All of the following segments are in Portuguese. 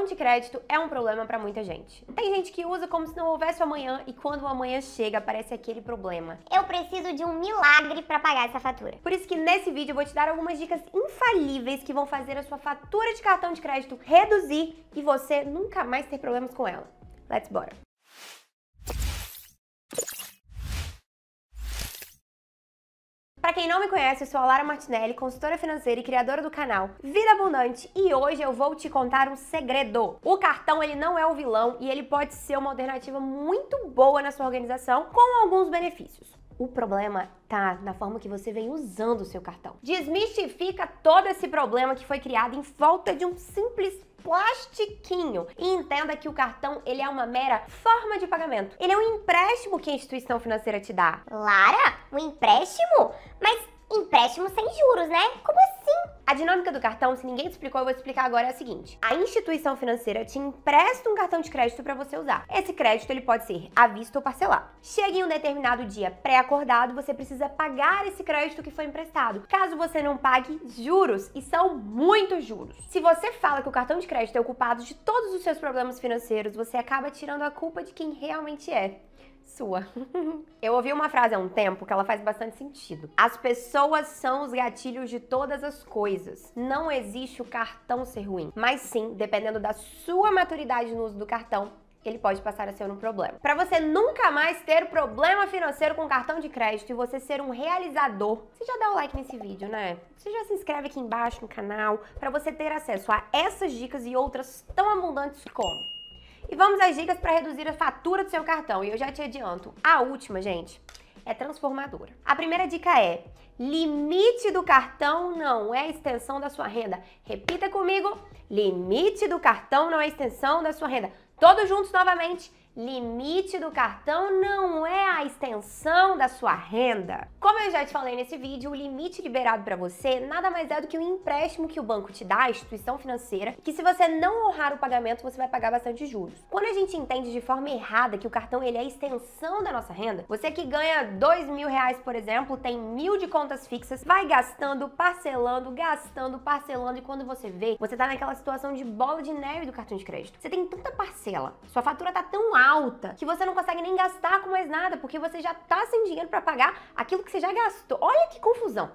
cartão de crédito é um problema para muita gente. Tem gente que usa como se não houvesse o amanhã e quando o amanhã chega aparece aquele problema. Eu preciso de um milagre para pagar essa fatura. Por isso que nesse vídeo eu vou te dar algumas dicas infalíveis que vão fazer a sua fatura de cartão de crédito reduzir e você nunca mais ter problemas com ela. Let's bora. quem não me conhece, eu sou a Lara Martinelli, consultora financeira e criadora do canal Vida Abundante, e hoje eu vou te contar um segredo. O cartão ele não é o vilão e ele pode ser uma alternativa muito boa na sua organização com alguns benefícios. O problema tá na forma que você vem usando o seu cartão. Desmistifica todo esse problema que foi criado em falta de um simples plastiquinho. E entenda que o cartão, ele é uma mera forma de pagamento. Ele é um empréstimo que a instituição financeira te dá. Lara, um empréstimo? Mas empréstimo sem juros, né? Como assim? A dinâmica do cartão, se ninguém te explicou, eu vou explicar agora é a seguinte: a instituição financeira te empresta um cartão de crédito para você usar. Esse crédito ele pode ser à vista ou parcelado. Chega em um determinado dia pré-acordado, você precisa pagar esse crédito que foi emprestado. Caso você não pague juros, e são muitos juros. Se você fala que o cartão de crédito é o culpado de todos os seus problemas financeiros, você acaba tirando a culpa de quem realmente é sua. Eu ouvi uma frase há um tempo que ela faz bastante sentido. As pessoas são os gatilhos de todas as coisas. Não existe o cartão ser ruim, mas sim, dependendo da sua maturidade no uso do cartão, ele pode passar a ser um problema. Para você nunca mais ter problema financeiro com cartão de crédito e você ser um realizador, você já dá o like nesse vídeo, né? Você já se inscreve aqui embaixo no canal para você ter acesso a essas dicas e outras tão abundantes como e vamos às dicas para reduzir a fatura do seu cartão. E eu já te adianto, a última, gente, é transformadora. A primeira dica é: limite do cartão não é extensão da sua renda. Repita comigo: limite do cartão não é extensão da sua renda. Todos juntos novamente. Limite do cartão não é a extensão da sua renda. Como eu já te falei nesse vídeo, o limite liberado para você nada mais é do que um empréstimo que o banco te dá, a instituição financeira, que se você não honrar o pagamento, você vai pagar bastante juros. Quando a gente entende de forma errada que o cartão ele é a extensão da nossa renda, você que ganha dois mil reais, por exemplo, tem mil de contas fixas, vai gastando, parcelando, gastando, parcelando e quando você vê, você tá naquela situação de bola de neve do cartão de crédito. Você tem tanta parcela, sua fatura tá tão alta alta que você não consegue nem gastar com mais nada, porque você já tá sem dinheiro para pagar aquilo que você já gastou. Olha que confusão.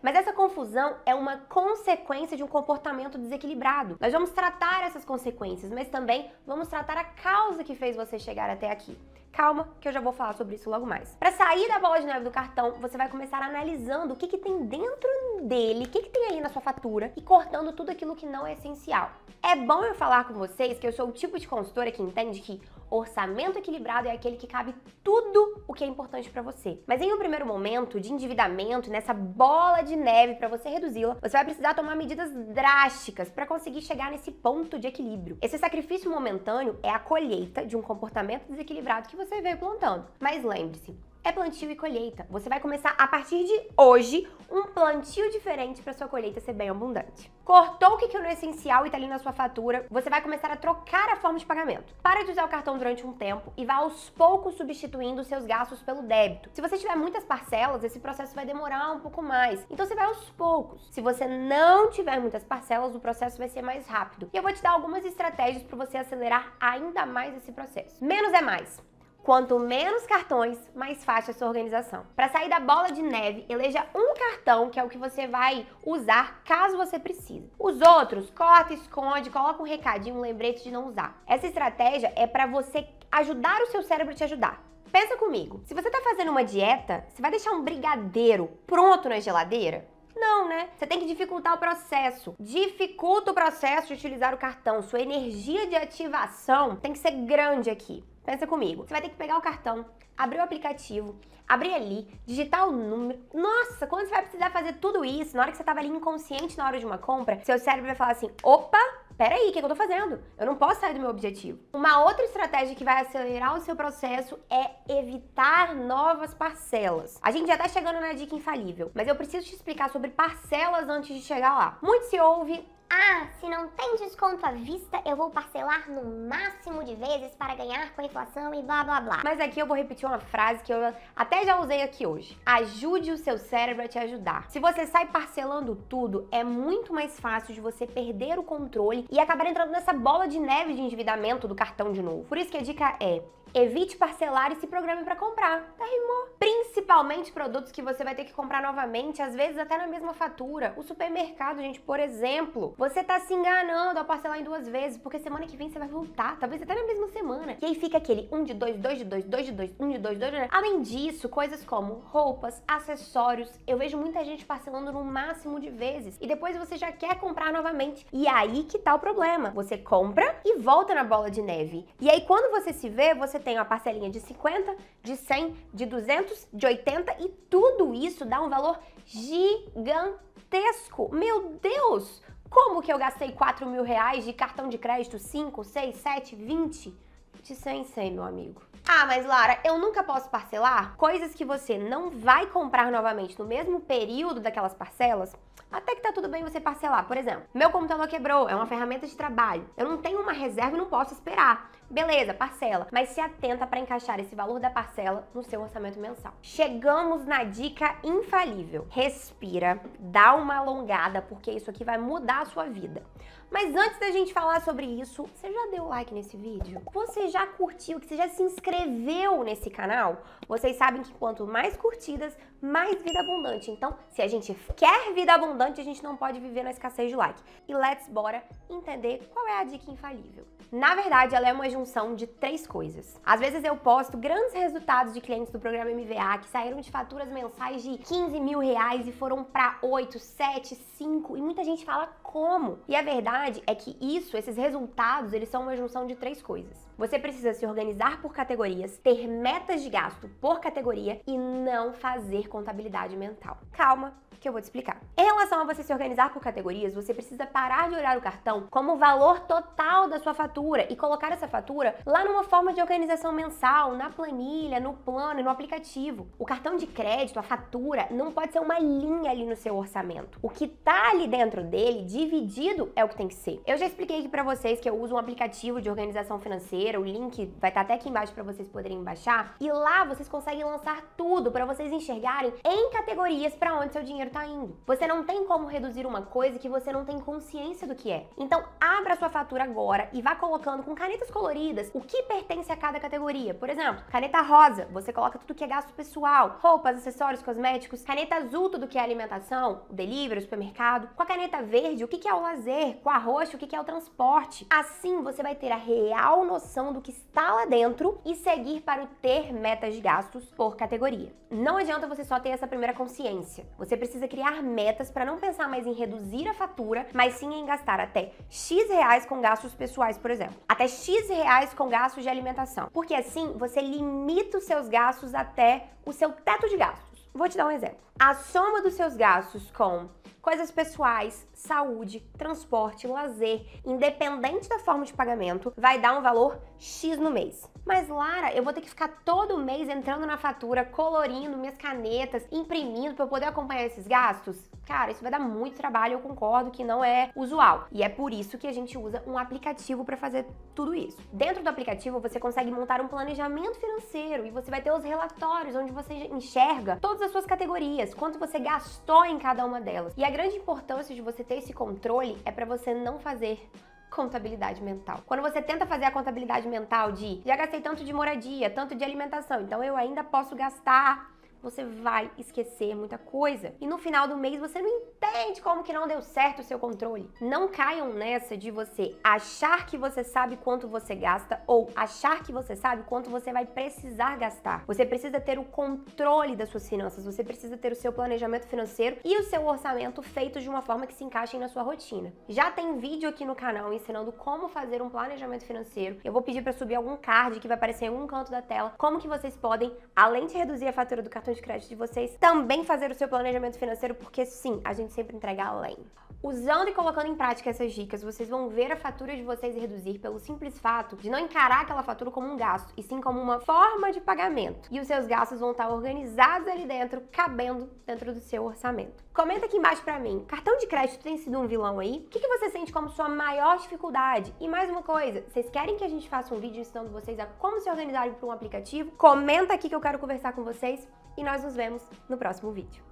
Mas essa confusão é uma consequência de um comportamento desequilibrado. Nós vamos tratar essas consequências, mas também vamos tratar a causa que fez você chegar até aqui. Calma, que eu já vou falar sobre isso logo mais. Para sair da bola de neve do cartão, você vai começar analisando o que, que tem dentro dele, o que, que tem ali na sua fatura e cortando tudo aquilo que não é essencial. É bom eu falar com vocês que eu sou o tipo de consultora que entende que orçamento equilibrado é aquele que cabe tudo o que é importante para você. Mas em um primeiro momento de endividamento, nessa bola de neve para você reduzi-la, você vai precisar tomar medidas drásticas para conseguir chegar nesse ponto de equilíbrio. Esse sacrifício momentâneo é a colheita de um comportamento desequilibrado que você veio plantando. Mas lembre-se, é plantio e colheita. Você vai começar a partir de hoje um plantio diferente para sua colheita ser bem abundante. Cortou o que é essencial e está ali na sua fatura, você vai começar a trocar a forma de pagamento. Para de usar o cartão durante um tempo e vá aos poucos substituindo seus gastos pelo débito. Se você tiver muitas parcelas, esse processo vai demorar um pouco mais. Então você vai aos poucos. Se você não tiver muitas parcelas, o processo vai ser mais rápido. E eu vou te dar algumas estratégias para você acelerar ainda mais esse processo. Menos é mais. Quanto menos cartões, mais fácil a sua organização. Para sair da bola de neve, eleja um cartão que é o que você vai usar caso você precise. Os outros, corta, esconde, coloca um recadinho, um lembrete de não usar. Essa estratégia é para você ajudar o seu cérebro a te ajudar. Pensa comigo, se você está fazendo uma dieta, você vai deixar um brigadeiro pronto na geladeira? Não, né? Você tem que dificultar o processo. Dificulta o processo de utilizar o cartão. Sua energia de ativação tem que ser grande aqui. Pensa comigo. Você vai ter que pegar o cartão, abrir o aplicativo, abrir ali, digitar o número. Nossa, quando você vai precisar fazer tudo isso, na hora que você estava ali inconsciente na hora de uma compra, seu cérebro vai falar assim: opa, peraí, o que, é que eu tô fazendo? Eu não posso sair do meu objetivo. Uma outra estratégia que vai acelerar o seu processo é evitar novas parcelas. A gente já tá chegando na dica infalível, mas eu preciso te explicar sobre parcelas antes de chegar lá. Muito se ouve ah, se não tem desconto à vista, eu vou parcelar no máximo de vezes para ganhar com a inflação e blá blá blá. Mas aqui eu vou repetir uma frase que eu até já usei aqui hoje. Ajude o seu cérebro a te ajudar. Se você sai parcelando tudo, é muito mais fácil de você perder o controle e acabar entrando nessa bola de neve de endividamento do cartão de novo. Por isso que a dica é: Evite parcelar e se programe para comprar. Tá rimou. Principalmente produtos que você vai ter que comprar novamente, às vezes até na mesma fatura. O supermercado, gente, por exemplo. Você tá se enganando ao parcelar em duas vezes, porque semana que vem você vai voltar, talvez até na mesma semana. E aí fica aquele 1 um de 2, 2 de 2, 2 de 2, 1 um de 2, 2 de 2. Além disso, coisas como roupas, acessórios, eu vejo muita gente parcelando no máximo de vezes e depois você já quer comprar novamente. E é aí que tá o problema. Você compra e volta na bola de neve. E aí quando você se vê, você tem uma parcelinha de 50, de 100, de 200, de 80 e tudo isso dá um valor gigantesco. Meu Deus! Como que eu gastei 4 mil reais de cartão de crédito 5, 6, 7, 20? De 100 em 100, meu amigo. Ah, mas Lara, eu nunca posso parcelar? Coisas que você não vai comprar novamente no mesmo período daquelas parcelas? Até que tá tudo bem você parcelar. Por exemplo, meu computador quebrou, é uma ferramenta de trabalho. Eu não tenho uma reserva e não posso esperar. Beleza, parcela, mas se atenta para encaixar esse valor da parcela no seu orçamento mensal. Chegamos na dica infalível. Respira, dá uma alongada, porque isso aqui vai mudar a sua vida. Mas antes da gente falar sobre isso, você já deu like nesse vídeo? Você já curtiu, que você já se inscreveu nesse canal? Vocês sabem que quanto mais curtidas, mais vida abundante. Então, se a gente quer vida abundante, a gente não pode viver na escassez de like. E let's bora entender qual é a dica infalível. Na verdade, ela é uma junção de três coisas. Às vezes eu posto grandes resultados de clientes do programa MVA que saíram de faturas mensais de 15 mil reais e foram para 8, 7, 5 e muita gente fala como. E a verdade é que isso, esses resultados, eles são uma junção de três coisas. Você precisa se organizar por categorias, ter metas de gasto por categoria e não fazer contabilidade mental. Calma, que eu vou te explicar. Em relação a você se organizar por categorias, você precisa parar de olhar o cartão como o valor total da sua fatura e colocar essa fatura lá numa forma de organização mensal, na planilha, no plano e no aplicativo. O cartão de crédito, a fatura, não pode ser uma linha ali no seu orçamento. O que tá ali dentro dele, dividido, é o que tem que ser. Eu já expliquei aqui para vocês que eu uso um aplicativo de organização financeira o link vai estar tá até aqui embaixo para vocês poderem baixar. E lá vocês conseguem lançar tudo para vocês enxergarem em categorias para onde seu dinheiro está indo. Você não tem como reduzir uma coisa que você não tem consciência do que é. Então, abra sua fatura agora e vá colocando com canetas coloridas o que pertence a cada categoria. Por exemplo, caneta rosa, você coloca tudo que é gasto pessoal, roupas, acessórios, cosméticos, caneta azul, tudo que é alimentação, o delivery, o supermercado, com a caneta verde, o que é o lazer, com a roxa, o que é o transporte. Assim você vai ter a real noção noção do que está lá dentro e seguir para o ter metas de gastos por categoria. Não adianta você só ter essa primeira consciência. Você precisa criar metas para não pensar mais em reduzir a fatura, mas sim em gastar até X reais com gastos pessoais, por exemplo. Até X reais com gastos de alimentação. Porque assim você limita os seus gastos até o seu teto de gastos. Vou te dar um exemplo. A soma dos seus gastos com coisas pessoais, saúde, transporte, lazer, independente da forma de pagamento, vai dar um valor X no mês. Mas Lara, eu vou ter que ficar todo mês entrando na fatura, colorindo minhas canetas, imprimindo para eu poder acompanhar esses gastos? Cara, isso vai dar muito trabalho, eu concordo que não é usual. E é por isso que a gente usa um aplicativo para fazer tudo isso. Dentro do aplicativo você consegue montar um planejamento financeiro e você vai ter os relatórios onde você enxerga todas as suas categorias, quanto você gastou em cada uma delas. E a grande importância de você ter esse controle é para você não fazer contabilidade mental. Quando você tenta fazer a contabilidade mental de já gastei tanto de moradia, tanto de alimentação, então eu ainda posso gastar você vai esquecer muita coisa. E no final do mês você não entende como que não deu certo o seu controle. Não caiam nessa de você achar que você sabe quanto você gasta ou achar que você sabe quanto você vai precisar gastar. Você precisa ter o controle das suas finanças, você precisa ter o seu planejamento financeiro e o seu orçamento feito de uma forma que se encaixem na sua rotina. Já tem vídeo aqui no canal ensinando como fazer um planejamento financeiro. Eu vou pedir para subir algum card que vai aparecer em algum canto da tela, como que vocês podem, além de reduzir a fatura do cartão cartão de crédito de vocês, também fazer o seu planejamento financeiro, porque sim, a gente sempre entrega além. Usando e colocando em prática essas dicas, vocês vão ver a fatura de vocês reduzir pelo simples fato de não encarar aquela fatura como um gasto, e sim como uma forma de pagamento. E os seus gastos vão estar organizados ali dentro, cabendo dentro do seu orçamento. Comenta aqui embaixo pra mim, cartão de crédito tem sido um vilão aí? O que, que você sente como sua maior dificuldade? E mais uma coisa, vocês querem que a gente faça um vídeo ensinando vocês a como se organizarem para um aplicativo? Comenta aqui que eu quero conversar com vocês e nós nos vemos no próximo vídeo.